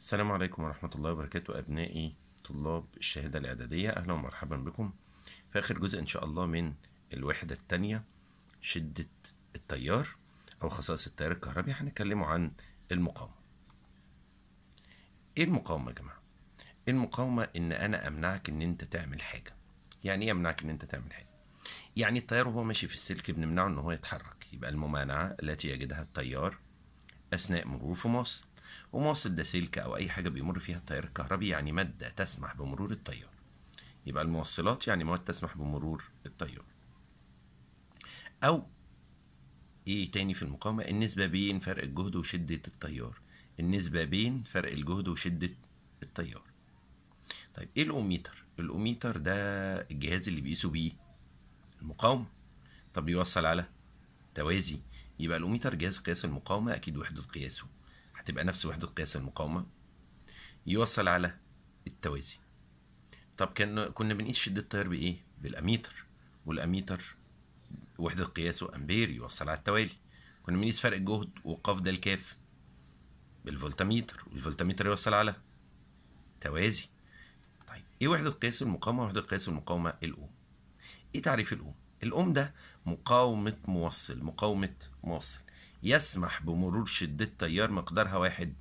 السلام عليكم ورحمة الله وبركاته أبنائي طلاب الشهادة الإعدادية أهلا ومرحبا بكم في آخر جزء إن شاء الله من الوحدة التانية شدة التيار أو خصائص التيار الكهربي هنتكلموا عن المقاومة إيه المقاومة يا جماعة؟ إيه المقاومة إن أنا أمنعك إن أنت تعمل حاجة يعني إيه أمنعك إن أنت تعمل حاجة؟ يعني التيار وهو ماشي في السلك بنمنعه إن هو يتحرك يبقى الممانعة التي يجدها التيار أثناء مروره في مصر وموصل ده سلك أو أي حاجة بيمر فيها التيار الكهربي يعني مادة تسمح بمرور التيار يبقى الموصلات يعني مواد تسمح بمرور التيار أو إيه تاني في المقاومة النسبة بين فرق الجهد وشدة التيار النسبة بين فرق الجهد وشدة التيار طيب إيه الأوميتر الأوميتر ده الجهاز اللي بيقيسوا بيه المقاومة طب بيوصل على توازي يبقى الأوميتر جهاز قياس المقاومة أكيد وحدة قياسه تبقى نفس وحدة قياس المقاومة يوصل على التوازي طب كان كنا بنقيس شدة التيار بإيه؟ بالأميتر والأميتر وحدة قياسه أمبير يوصل على التوالي كنا بنقيس فرق الجهد وقاف ده الكاف بالفولتاميتر والفولتاميتر يوصل على توازي طيب ايه وحدة قياس المقاومة؟ وحدة قياس المقاومة الأوم ايه تعريف الأوم؟ الأوم ده مقاومة موصل مقاومة موصل يسمح بمرور شدة تيار مقدارها واحد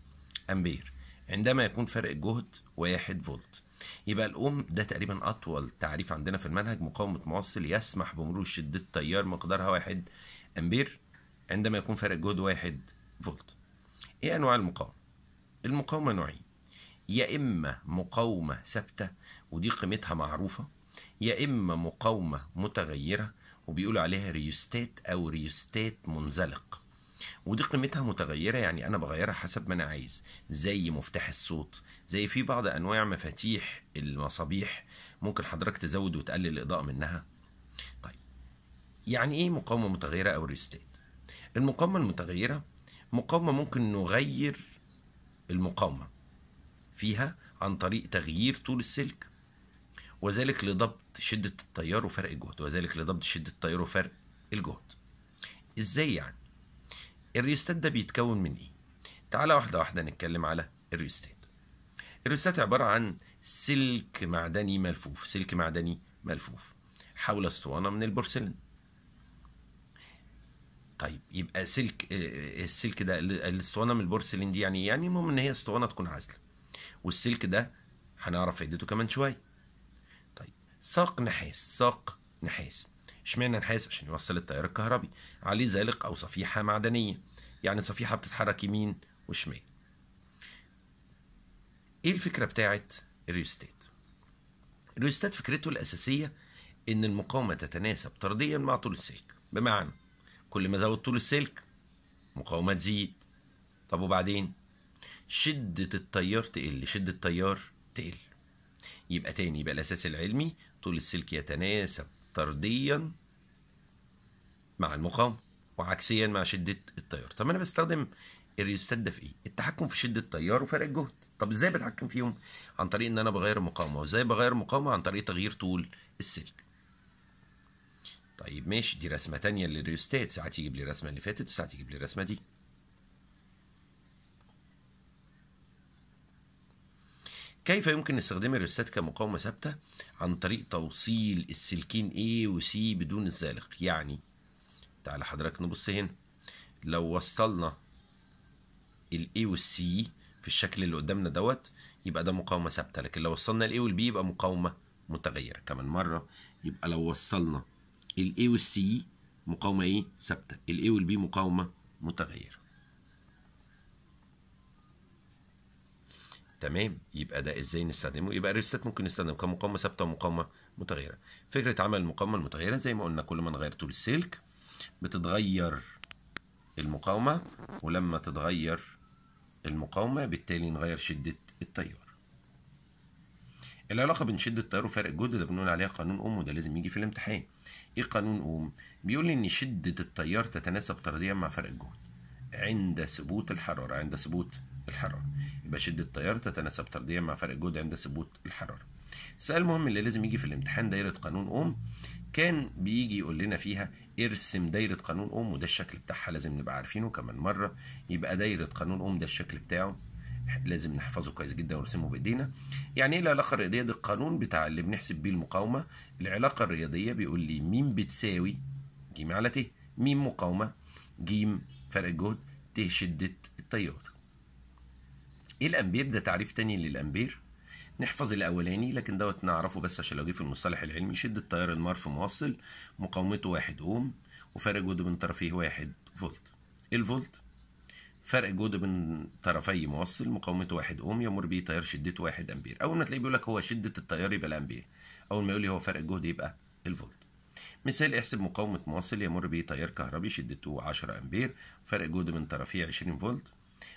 أمبير عندما يكون فرق الجهد واحد فولت يبقى الأم ده تقريبا أطول تعريف عندنا في المنهج مقاومة موصل يسمح بمرور شدة تيار مقدارها واحد أمبير عندما يكون فرق الجهد واحد فولت إيه أنواع المقاومة؟ المقاومة نوعين يا إما مقاومة ثابتة ودي قيمتها معروفة يا إما مقاومة متغيرة وبيقولوا عليها ريوستات أو ريوستات منزلق ودي قيمتها متغيرة يعني أنا بغيرها حسب ما أنا عايز زي مفتاح الصوت زي في بعض أنواع مفاتيح المصابيح ممكن حضرتك تزود وتقلل الإضاءة منها طيب يعني إيه مقاومة متغيرة أو ريستات المقاومة المتغيرة مقاومة ممكن نغير المقاومة فيها عن طريق تغيير طول السلك وذلك لضبط شدة التيار وفرق الجهد وذلك لضبط شدة التيار وفرق الجهد ازاي يعني الريستات ده بيتكون من ايه تعالى واحده واحده نتكلم على الريستات الريستات عباره عن سلك معدني ملفوف سلك معدني ملفوف حول اسطوانه من البورسلين طيب يبقى سلك آه، آه، السلك ده الاسطوانه من البورسلين دي يعني إيه؟ يعني المهم ان هي اسطوانه تكون عازله والسلك ده هنعرف فائدته كمان شويه طيب ساق نحاس ساق نحاس اشمعنى نحاس عشان يوصل التيار الكهربي عليه زلق أو صفيحة معدنية يعني صفيحة بتتحرك يمين وشمال ايه الفكرة بتاعت الريوستات الريوستات فكرته الأساسية إن المقاومة تتناسب طرديا مع طول السلك بمعنى كل ما زود طول السلك مقاومة تزيد طب وبعدين شدة التيار تقل شدة التيار تقل يبقى تاني يبقى الأساس العلمي طول السلك يتناسب طرديا مع المقاومة وعكسيا مع شدة التيار طب أنا بستخدم الريوستات ده في إيه؟ التحكم في شدة التيار وفرق الجهد طب إزاي بتحكم فيهم؟ عن طريق إن أنا بغير المقاومة وإزاي بغير المقاومة؟ عن طريق تغيير طول السلك طيب ماشي دي رسمة تانية للريوستات ساعات يجيب لي الرسمة اللي فاتت وساعات يجيب لي الرسمة دي كيف يمكن استخدام الريستات كمقاومة ثابتة عن طريق توصيل السلكين A و C بدون الزالق يعني تعالى حضرتك نبص هنا لو وصلنا ال A وال C في الشكل اللي قدامنا دوت يبقى ده مقاومة ثابتة لكن لو وصلنا ال A وال B يبقى مقاومة متغيرة كمان مرة يبقى لو وصلنا ال A وال C مقاومة ايه ثابتة ال A وال B مقاومة متغيرة تمام يبقى ده ازاي نستخدمه يبقى الريستات ممكن نستخدم كمقاومه ثابته ومقاومه متغيره فكره عمل المقاومه المتغيره زي ما قلنا كل ما نغير طول السلك بتتغير المقاومه ولما تتغير المقاومه بالتالي نغير شده التيار العلاقه بين شده التيار وفرق الجهد ده بنقول عليها قانون اوم وده لازم يجي في الامتحان ايه قانون اوم بيقول لي ان شده التيار تتناسب طرديا مع فرق الجهد عند ثبوت الحراره عند ثبوت الحرارة يبقى شدة التيار تتناسب طرديا مع فرق الجهد عند ثبوت الحرارة السؤال المهم اللي لازم يجي في الامتحان دايرة قانون أوم كان بيجي يقول لنا فيها ارسم دايرة قانون أوم وده الشكل بتاعها لازم نبقى عارفينه كمان مرة يبقى دايرة قانون أوم ده الشكل بتاعه لازم نحفظه كويس جدا ونرسمه بايدينا يعني ايه العلاقه الرياضيه ده القانون بتاع اللي بنحسب بيه المقاومه العلاقه الرياضيه بيقول لي م بتساوي ج على ت م مقاومه ج فرق الجهد ت شده التيار ايه الامبير ده تعريف تاني للامبير نحفظ الاولاني لكن دوت نعرفه بس عشان لو في المصطلح العلمي شده تيار المار في موصل مقاومته واحد اوم وفرق جهد بين طرفيه واحد فولت الفولت فرق جهد بين طرفي موصل مقاومته واحد اوم يمر بيه تيار شدته واحد امبير اول ما تلاقيه بيقول لك هو شده التيار يبقى الامبير اول ما يقول لي هو فرق جهد يبقى الفولت مثال احسب مقاومة موصل يمر به تيار كهربي شدته 10 أمبير فرق جهد من طرفيه 20 فولت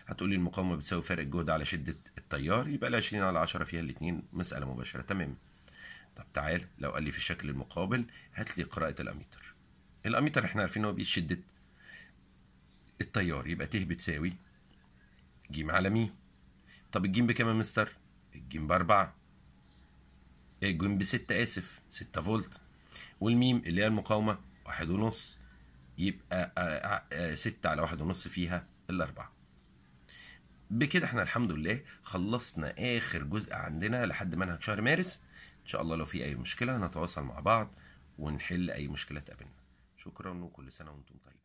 هتقولي المقاومه بتساوي فرق الجهد على شده التيار يبقى ال 20 على 10 فيها الاثنين مساله مباشره تمام طب تعال لو قال لي في الشكل المقابل هات لي قراءه الاميتر الاميتر احنا عارفين هو بيقيس شده التيار يبقى ت بتساوي ج على م طب الجيم بكام يا مستر الجيم باربعة الجيم بستة آسف ستة فولت والميم اللي هي المقاومة واحد ونص يبقى آه، آه، آه، ستة على واحد ونص فيها الأربعة بكده احنا الحمد لله خلصنا اخر جزء عندنا لحد منهج شهر مارس ان شاء الله لو في اي مشكله هنتواصل مع بعض ونحل اي مشكله تقابلنا شكرا وكل سنه وانتم طيبين